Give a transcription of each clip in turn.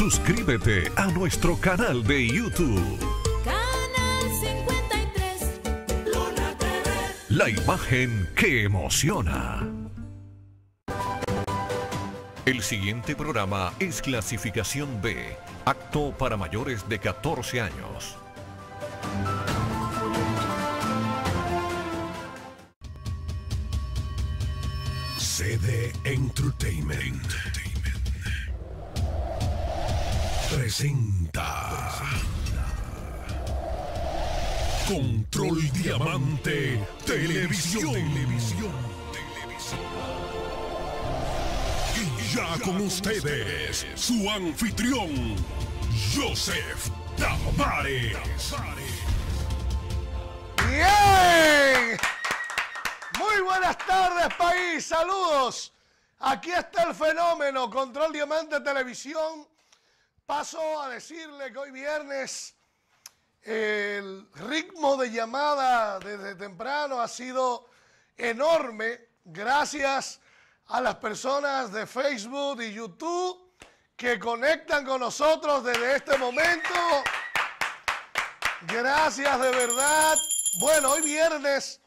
Suscríbete a nuestro canal de YouTube. Canal 53, Luna TV. La imagen que emociona. El siguiente programa es clasificación B, acto para mayores de 14 años. CD Entertainment presenta. Control Diamante Televisión. Televisión. Y ya con ustedes, su anfitrión, Joseph Tavares. ¡Bien! Muy buenas tardes, país. Saludos. Aquí está el fenómeno Control Diamante Televisión Paso a decirle que hoy viernes el ritmo de llamada desde temprano ha sido enorme. Gracias a las personas de Facebook y YouTube que conectan con nosotros desde este momento. Gracias de verdad. Bueno, hoy viernes,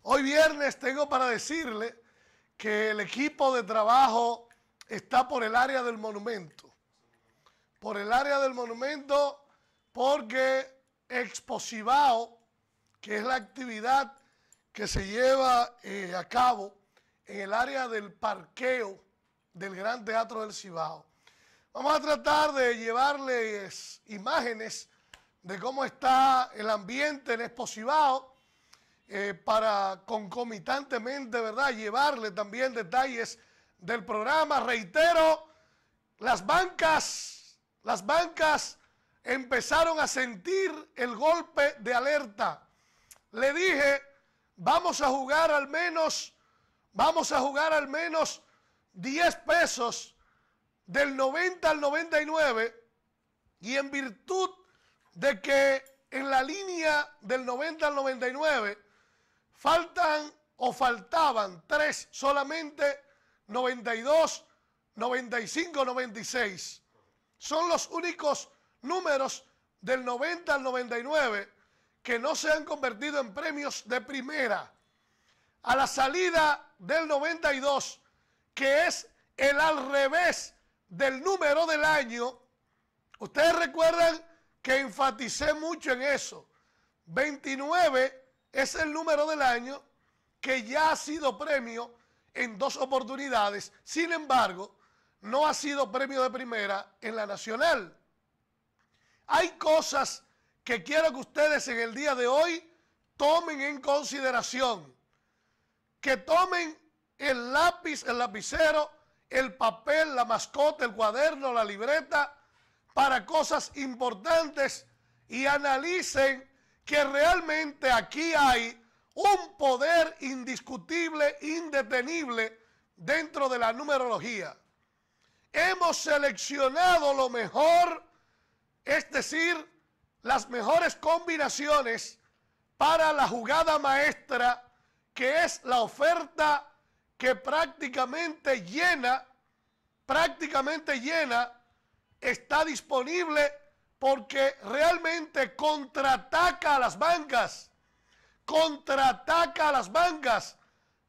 hoy viernes tengo para decirle que el equipo de trabajo está por el área del monumento por el área del monumento porque Exposivao, que es la actividad que se lleva eh, a cabo en el área del parqueo del Gran Teatro del Cibao. Vamos a tratar de llevarles imágenes de cómo está el ambiente en Exposivao eh, para concomitantemente, ¿verdad?, llevarle también detalles del programa. Reitero, las bancas las bancas empezaron a sentir el golpe de alerta. Le dije, vamos a jugar al menos, vamos a jugar al menos 10 pesos del 90 al 99 y en virtud de que en la línea del 90 al 99 faltan o faltaban tres solamente 92, 95, 96 son los únicos números del 90 al 99 que no se han convertido en premios de primera. A la salida del 92, que es el al revés del número del año, ustedes recuerdan que enfaticé mucho en eso. 29 es el número del año que ya ha sido premio en dos oportunidades. Sin embargo, no ha sido premio de primera en la nacional. Hay cosas que quiero que ustedes en el día de hoy tomen en consideración. Que tomen el lápiz, el lapicero, el papel, la mascota, el cuaderno, la libreta, para cosas importantes y analicen que realmente aquí hay un poder indiscutible, indetenible dentro de la numerología hemos seleccionado lo mejor, es decir, las mejores combinaciones para la jugada maestra, que es la oferta que prácticamente llena, prácticamente llena, está disponible porque realmente contraataca a las bancas, contraataca a las bancas.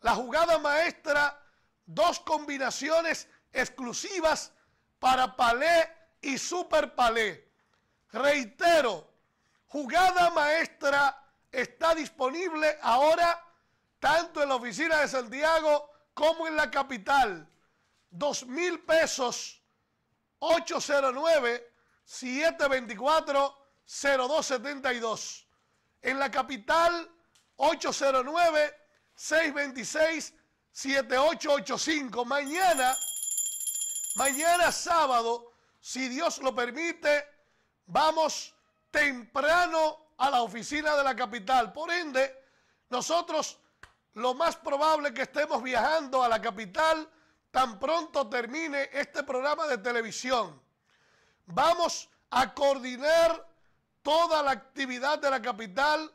La jugada maestra, dos combinaciones exclusivas para Palé y Super Palé. Reitero, jugada maestra está disponible ahora tanto en la oficina de Santiago como en la capital. Dos mil pesos, 809-724-0272. En la capital, 809-626-7885. Mañana Mañana sábado, si Dios lo permite, vamos temprano a la oficina de la capital. Por ende, nosotros lo más probable que estemos viajando a la capital tan pronto termine este programa de televisión. Vamos a coordinar toda la actividad de la capital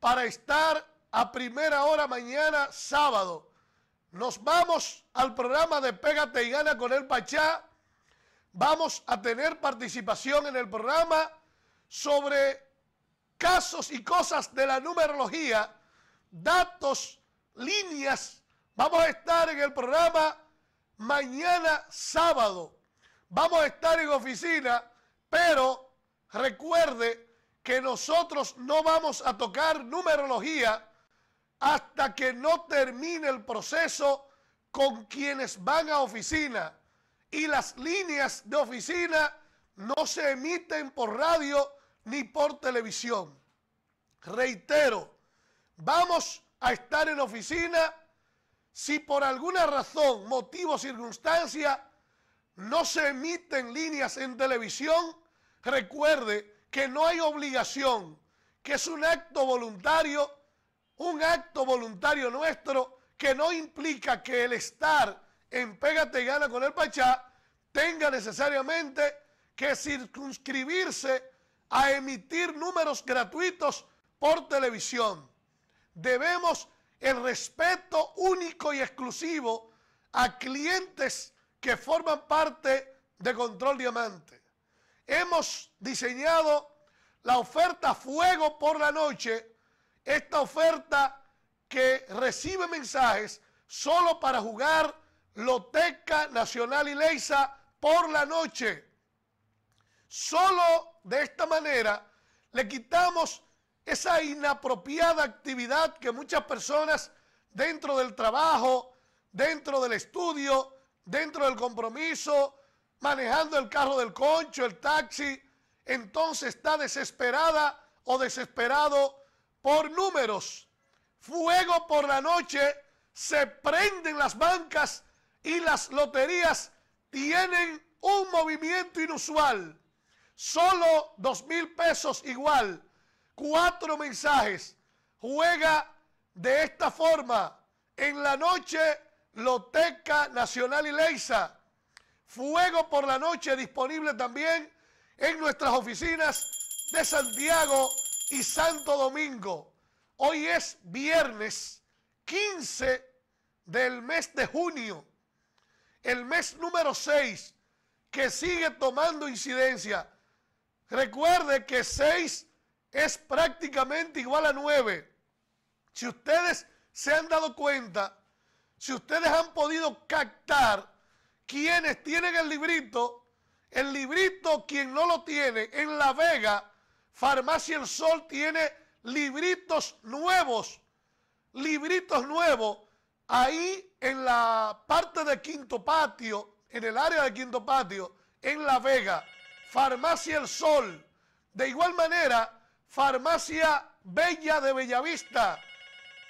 para estar a primera hora mañana sábado nos vamos al programa de Pégate y Gana con el Pachá. Vamos a tener participación en el programa sobre casos y cosas de la numerología, datos, líneas. Vamos a estar en el programa mañana sábado. Vamos a estar en oficina, pero recuerde que nosotros no vamos a tocar numerología hasta que no termine el proceso con quienes van a oficina. Y las líneas de oficina no se emiten por radio ni por televisión. Reitero, vamos a estar en oficina si por alguna razón, motivo, circunstancia, no se emiten líneas en televisión. Recuerde que no hay obligación, que es un acto voluntario un acto voluntario nuestro que no implica que el estar en Pégate y Gana con el Pachá tenga necesariamente que circunscribirse a emitir números gratuitos por televisión. Debemos el respeto único y exclusivo a clientes que forman parte de Control Diamante. Hemos diseñado la oferta Fuego por la Noche esta oferta que recibe mensajes solo para jugar Loteca Nacional y Leisa por la noche. Solo de esta manera le quitamos esa inapropiada actividad que muchas personas dentro del trabajo, dentro del estudio, dentro del compromiso, manejando el carro del concho, el taxi, entonces está desesperada o desesperado por números, fuego por la noche, se prenden las bancas y las loterías tienen un movimiento inusual. Solo dos mil pesos igual. Cuatro mensajes. Juega de esta forma. En la noche, Loteca Nacional y Leisa. Fuego por la noche disponible también en nuestras oficinas de Santiago y Santo Domingo. Hoy es viernes 15 del mes de junio, el mes número 6 que sigue tomando incidencia. Recuerde que 6 es prácticamente igual a 9. Si ustedes se han dado cuenta, si ustedes han podido captar quienes tienen el librito, el librito quien no lo tiene en La Vega, Farmacia El Sol tiene libritos nuevos, libritos nuevos. Ahí en la parte de Quinto Patio, en el área de Quinto Patio, en La Vega, Farmacia El Sol. De igual manera, Farmacia Bella de Bellavista.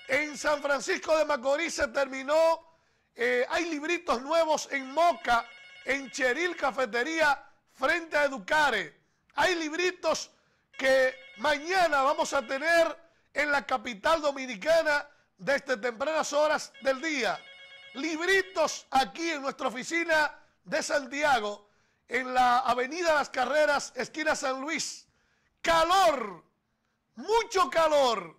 En San Francisco de Macorís se terminó. Eh, hay libritos nuevos en Moca, en Cheril Cafetería, frente a Educare. Hay libritos que mañana vamos a tener en la capital dominicana desde este tempranas horas del día. Libritos aquí en nuestra oficina de Santiago, en la Avenida Las Carreras, esquina San Luis. Calor, mucho calor,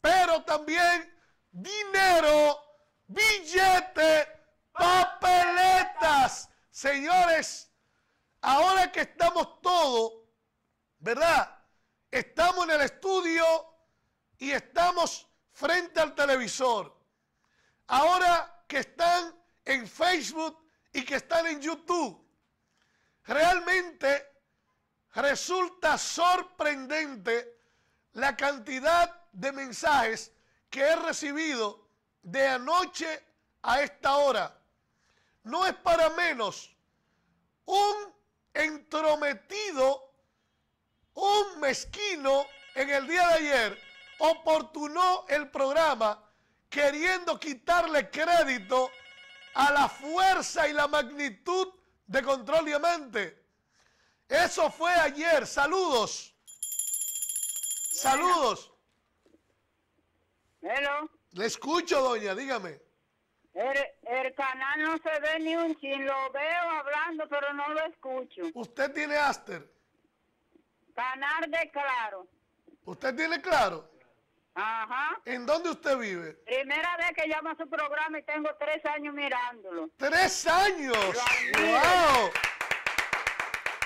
pero también dinero, billetes papeletas. Señores, ahora que estamos todos, ¿verdad? estamos en el estudio y estamos frente al televisor. Ahora que están en Facebook y que están en YouTube, realmente resulta sorprendente la cantidad de mensajes que he recibido de anoche a esta hora. No es para menos un entrometido un mezquino en el día de ayer oportunó el programa queriendo quitarle crédito a la fuerza y la magnitud de Control Diamante. Eso fue ayer. Saludos. Saludos. ¿Hola? Le escucho, doña, dígame. El, el, canal no se ve ni un chin, lo veo hablando, pero no lo escucho. ¿Usted tiene Aster? Canar de Claro. ¿Usted tiene Claro? Ajá. ¿En dónde usted vive? Primera vez que llamo a su programa y tengo tres años mirándolo. ¡Tres años! ¡Wow!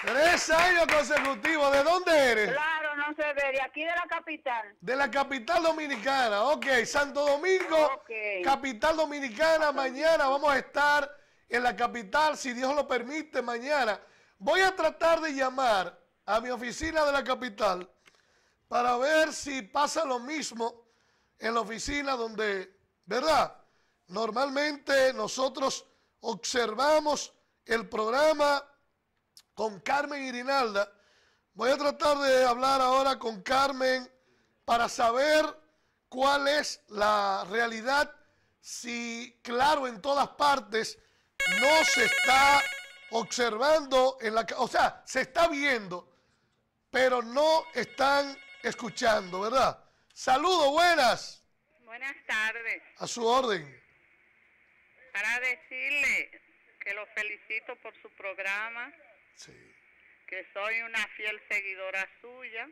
Tres años consecutivos. ¿De dónde eres? Claro, no se ve. De aquí de la capital. De la capital dominicana. Ok, Santo Domingo, capital dominicana. Mañana vamos a estar en la capital, si Dios lo permite, mañana. Voy a tratar de llamar a mi oficina de la capital para ver si pasa lo mismo en la oficina donde, ¿verdad? Normalmente nosotros observamos el programa con Carmen Irinalda. Voy a tratar de hablar ahora con Carmen para saber cuál es la realidad, si claro en todas partes no se está observando, en la, o sea, se está viendo pero no están escuchando, ¿verdad? Saludos, buenas. Buenas tardes. A su orden. Para decirle que lo felicito por su programa. Sí. Que soy una fiel seguidora suya.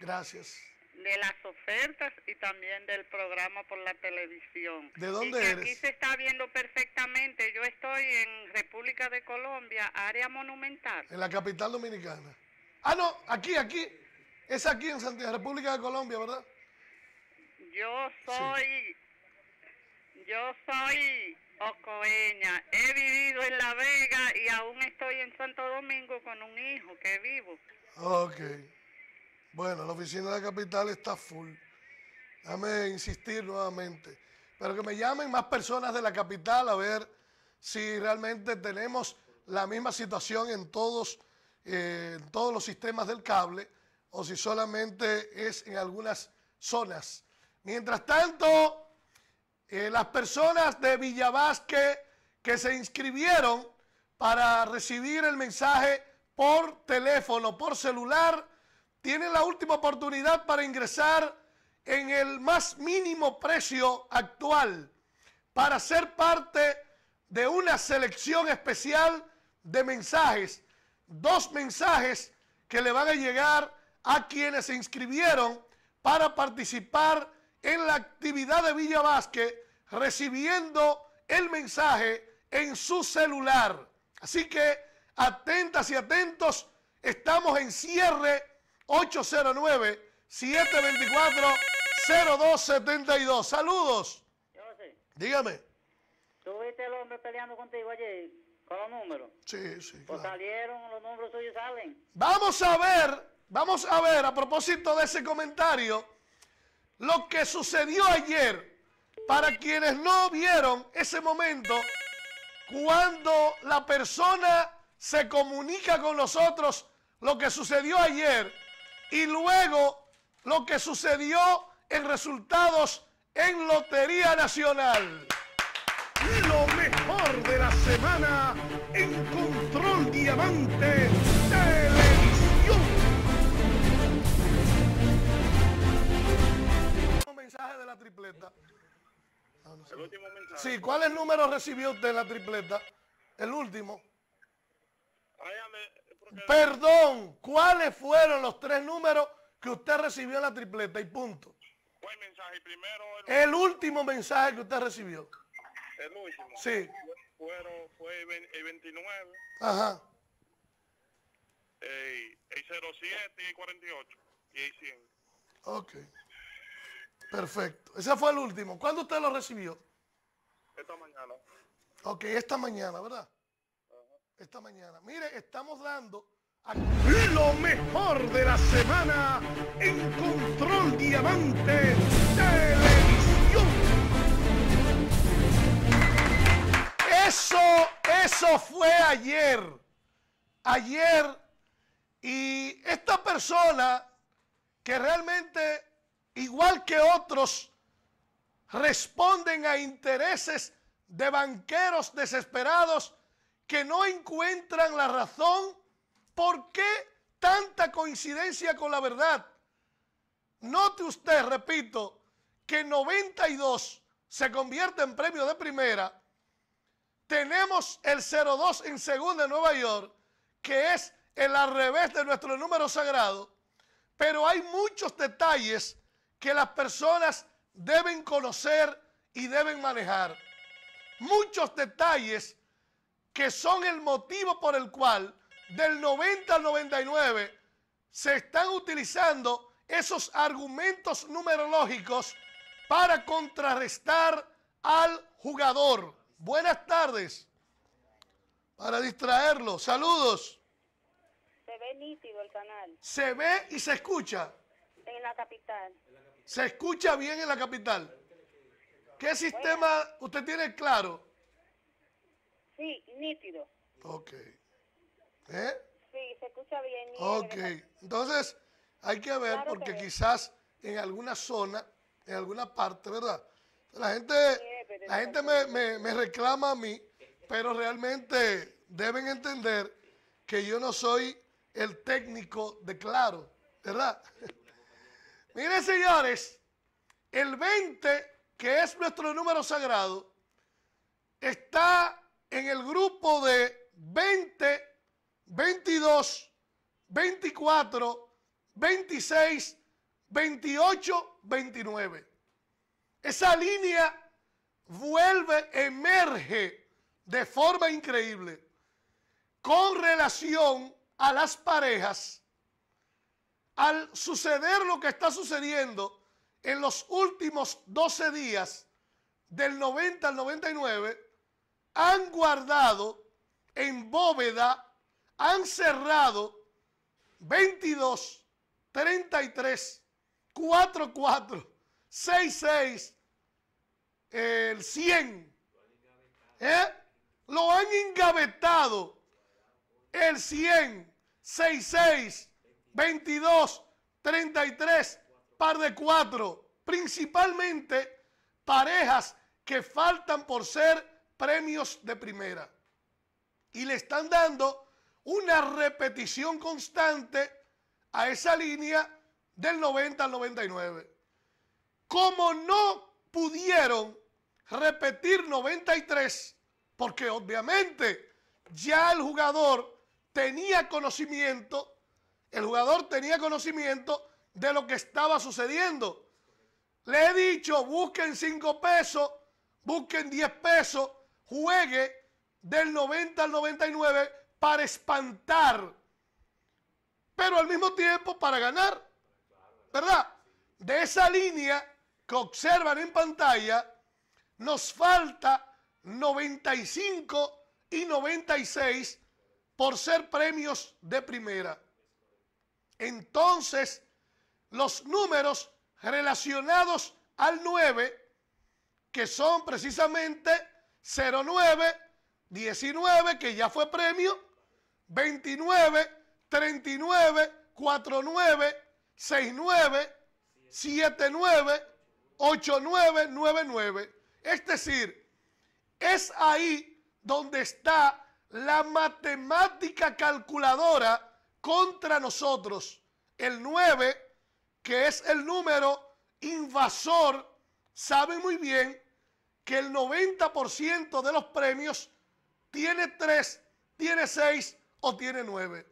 Gracias. De las ofertas y también del programa por la televisión. ¿De dónde eres? Aquí se está viendo perfectamente. Yo estoy en República de Colombia, área monumental. En la capital dominicana. Ah, no, aquí, aquí. Es aquí en Santiago, República de Colombia, ¿verdad? Yo soy. Yo soy Ocoeña. He vivido en La Vega y aún estoy en Santo Domingo con un hijo que vivo. Ok. Bueno, la oficina de la capital está full. Déjame insistir nuevamente. Pero que me llamen más personas de la capital a ver si realmente tenemos la misma situación en todos eh, en todos los sistemas del cable o si solamente es en algunas zonas. Mientras tanto, eh, las personas de Villavasque que se inscribieron para recibir el mensaje por teléfono, por celular, tienen la última oportunidad para ingresar en el más mínimo precio actual para ser parte de una selección especial de mensajes dos mensajes que le van a llegar a quienes se inscribieron para participar en la actividad de Villa Vázquez, recibiendo el mensaje en su celular. Así que atentas y atentos, estamos en cierre 809-724-0272. Saludos. Dígame. Tuviste el hombre peleando contigo ayer. ¿Con los números? Sí, sí. Pues salieron, los números suyos salen. Vamos a ver, vamos a ver, a propósito de ese comentario, lo que sucedió ayer. Para quienes no vieron ese momento, cuando la persona se comunica con nosotros lo que sucedió ayer y luego lo que sucedió en resultados en Lotería Nacional de la semana en Control Diamante Televisión. El último mensaje de la tripleta. Ah, el último mensaje. Sí, ¿cuáles números recibió usted en la tripleta? El último. Perdón, ¿cuáles fueron los tres números que usted recibió en la tripleta? Y punto. El, el último mensaje que usted recibió. El último. Sí fueron, fue el 29. Ajá. El, 07 y el 48 y el 100. Ok. Perfecto. Ese fue el último. ¿Cuándo usted lo recibió? Esta mañana. Ok, esta mañana, ¿verdad? Esta mañana. Mire, estamos dando lo mejor de la semana en Control Diamante fue ayer. Ayer. Y esta persona que realmente, igual que otros, responden a intereses de banqueros desesperados que no encuentran la razón por qué tanta coincidencia con la verdad. Note usted, repito, que 92 se convierte en premio de primera tenemos el 02 en segunda en Nueva York, que es el al revés de nuestro número sagrado, pero hay muchos detalles que las personas deben conocer y deben manejar. Muchos detalles que son el motivo por el cual del 90 al 99 se están utilizando esos argumentos numerológicos para contrarrestar al jugador. Buenas tardes. Para distraerlo. Saludos. Se ve nítido el canal. Se ve y se escucha. En la capital. Se escucha bien en la capital. ¿Qué sistema usted tiene claro? Sí, nítido. Ok. ¿Eh? Sí, se escucha bien. Ok. Entonces, hay que ver porque quizás en alguna zona, en alguna parte, ¿verdad? La gente la gente me, me reclama a mí, pero realmente deben entender que yo no soy el técnico de Claro, ¿verdad? Miren, señores, el 20, que es nuestro número sagrado, está en el grupo de 20, 22, 24, 26, 28, 29. Esa línea vuelve, emerge de forma increíble con relación a las parejas al suceder lo que está sucediendo en los últimos 12 días del 90 al 99, han guardado en bóveda, han cerrado 22, 33, 44, 66, el 100. ¿Eh? Lo han engavetado. El 100, 66, 22, 33, par de 4. Principalmente parejas que faltan por ser premios de primera. Y le están dando una repetición constante a esa línea del 90 al 99. Como no pudieron repetir 93, porque obviamente ya el jugador tenía conocimiento, el jugador tenía conocimiento de lo que estaba sucediendo. Le he dicho, busquen 5 pesos, busquen 10 pesos, juegue del 90 al 99 para espantar, pero al mismo tiempo para ganar. ¿Verdad? De esa línea que observan en pantalla, nos falta 95 y 96 por ser premios de primera. Entonces, los números relacionados al 9, que son precisamente 09, 19, que ya fue premio, 29, 39, 49, 69, 79, 89, 99. Es decir, es ahí donde está la matemática calculadora contra nosotros. El 9, que es el número invasor, sabe muy bien que el 90% de los premios tiene 3, tiene 6 o tiene 9.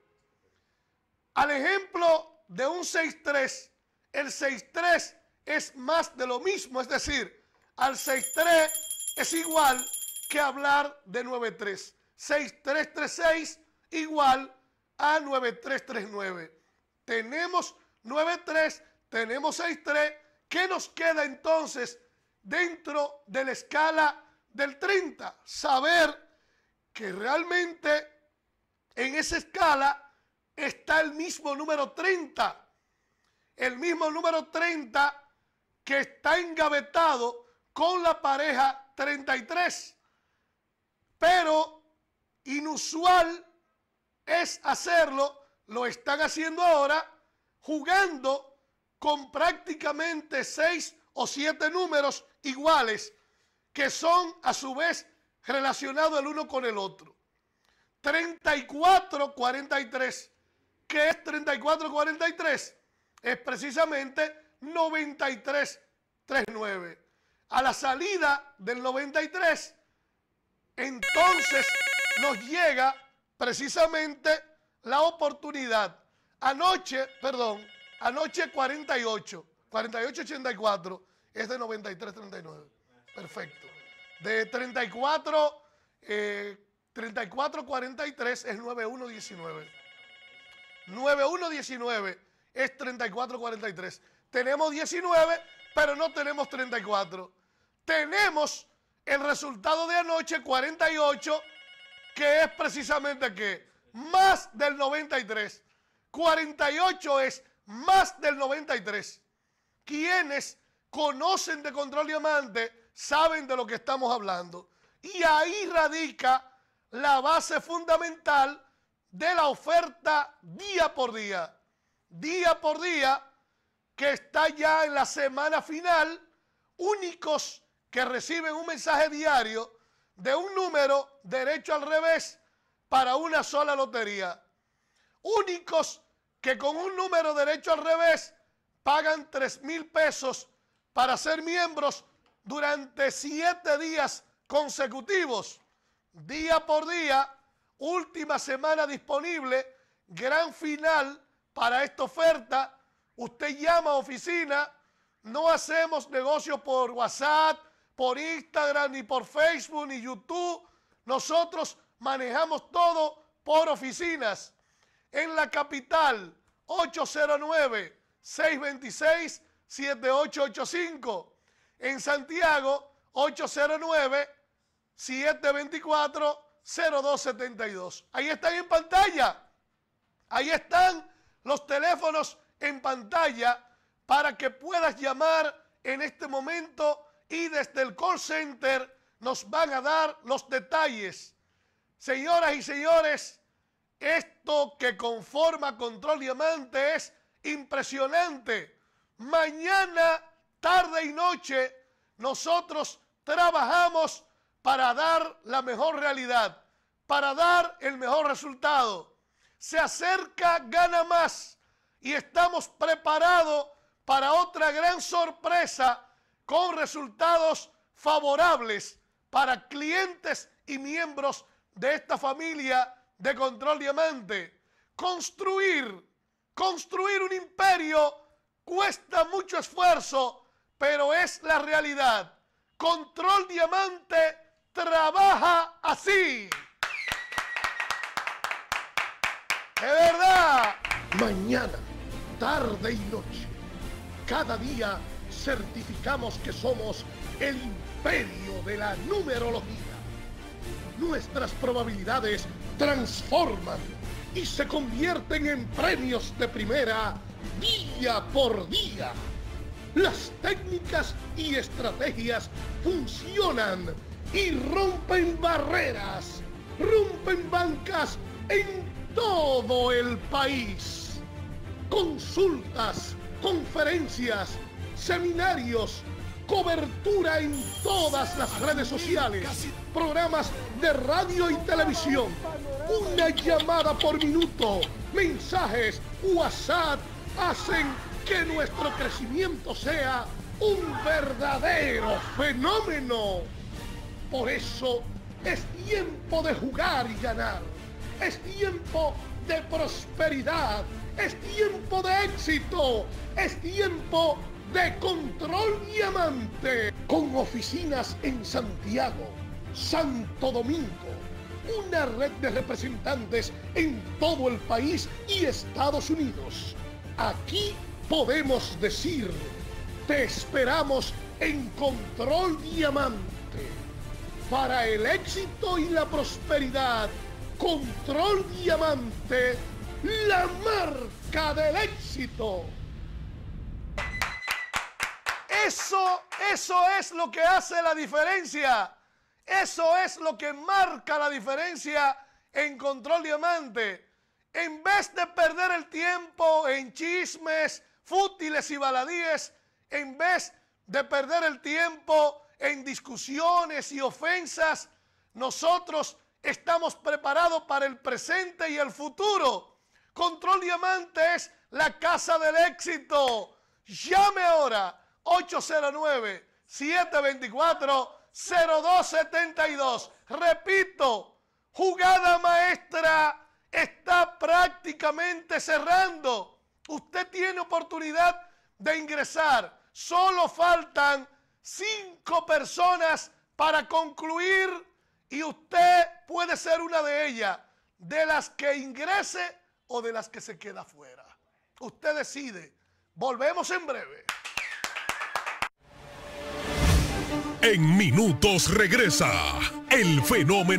Al ejemplo de un 6-3, el 6-3 es más de lo mismo, es decir, al 6-3 es igual que hablar de 9-3. 6-3-3-6 igual a 9-3-3-9. Tenemos 9-3, tenemos 6-3. ¿Qué nos queda entonces dentro de la escala del 30? Saber que realmente en esa escala está el mismo número 30. El mismo número 30 que está engavetado con la pareja 33. Pero inusual es hacerlo, lo están haciendo ahora, jugando con prácticamente seis o siete números iguales, que son a su vez relacionados el uno con el otro. 34, 43. ¿Qué es 34, 43? Es precisamente 93, 39 a la salida del 93, entonces nos llega precisamente la oportunidad. Anoche, perdón, anoche 48, 48-84, es de 93-39. Perfecto. De 34, 34-43 eh, es 9-1-19. 9-1-19 es 34-43. Tenemos 19, pero no tenemos 34 tenemos el resultado de anoche, 48, que es precisamente que más del 93. 48 es más del 93. Quienes conocen de Control Diamante saben de lo que estamos hablando. Y ahí radica la base fundamental de la oferta día por día. Día por día, que está ya en la semana final, únicos que reciben un mensaje diario de un número derecho al revés para una sola lotería. Únicos que con un número derecho al revés pagan 3 mil pesos para ser miembros durante siete días consecutivos, día por día, última semana disponible, gran final para esta oferta. Usted llama a oficina, no hacemos negocio por WhatsApp, por Instagram, ni por Facebook, ni YouTube. Nosotros manejamos todo por oficinas. En la capital, 809-626-7885. En Santiago, 809-724-0272. Ahí están en pantalla. Ahí están los teléfonos en pantalla para que puedas llamar en este momento y desde el call center nos van a dar los detalles. Señoras y señores, esto que conforma Control Diamante es impresionante. Mañana, tarde y noche, nosotros trabajamos para dar la mejor realidad, para dar el mejor resultado. Se acerca, gana más y estamos preparados para otra gran sorpresa con resultados favorables para clientes y miembros de esta familia de Control Diamante. Construir, construir un imperio cuesta mucho esfuerzo, pero es la realidad. Control Diamante trabaja así. ¡Es verdad. Mañana, tarde y noche, cada día certificamos que somos el imperio de la numerología. Nuestras probabilidades transforman y se convierten en premios de primera día por día. Las técnicas y estrategias funcionan y rompen barreras, rompen bancas en todo el país. Consultas, conferencias, seminarios, cobertura en todas las redes sociales, programas de radio y televisión, una llamada por minuto, mensajes, WhatsApp, hacen que nuestro crecimiento sea un verdadero fenómeno. Por eso es tiempo de jugar y ganar. Es tiempo de prosperidad. Es tiempo de éxito. Es tiempo de de Control Diamante, con oficinas en Santiago, Santo Domingo, una red de representantes en todo el país y Estados Unidos. Aquí podemos decir, te esperamos en Control Diamante. Para el éxito y la prosperidad, Control Diamante, la marca del éxito. Eso, eso es lo que hace la diferencia. Eso es lo que marca la diferencia en Control Diamante. En vez de perder el tiempo en chismes fútiles y baladíes, en vez de perder el tiempo en discusiones y ofensas, nosotros estamos preparados para el presente y el futuro. Control Diamante es la casa del éxito. Llame ahora 809-724-0272. Repito, jugada maestra está prácticamente cerrando. Usted tiene oportunidad de ingresar. Solo faltan cinco personas para concluir y usted puede ser una de ellas, de las que ingrese o de las que se queda fuera. Usted decide. Volvemos en breve. En minutos regresa el fenómeno.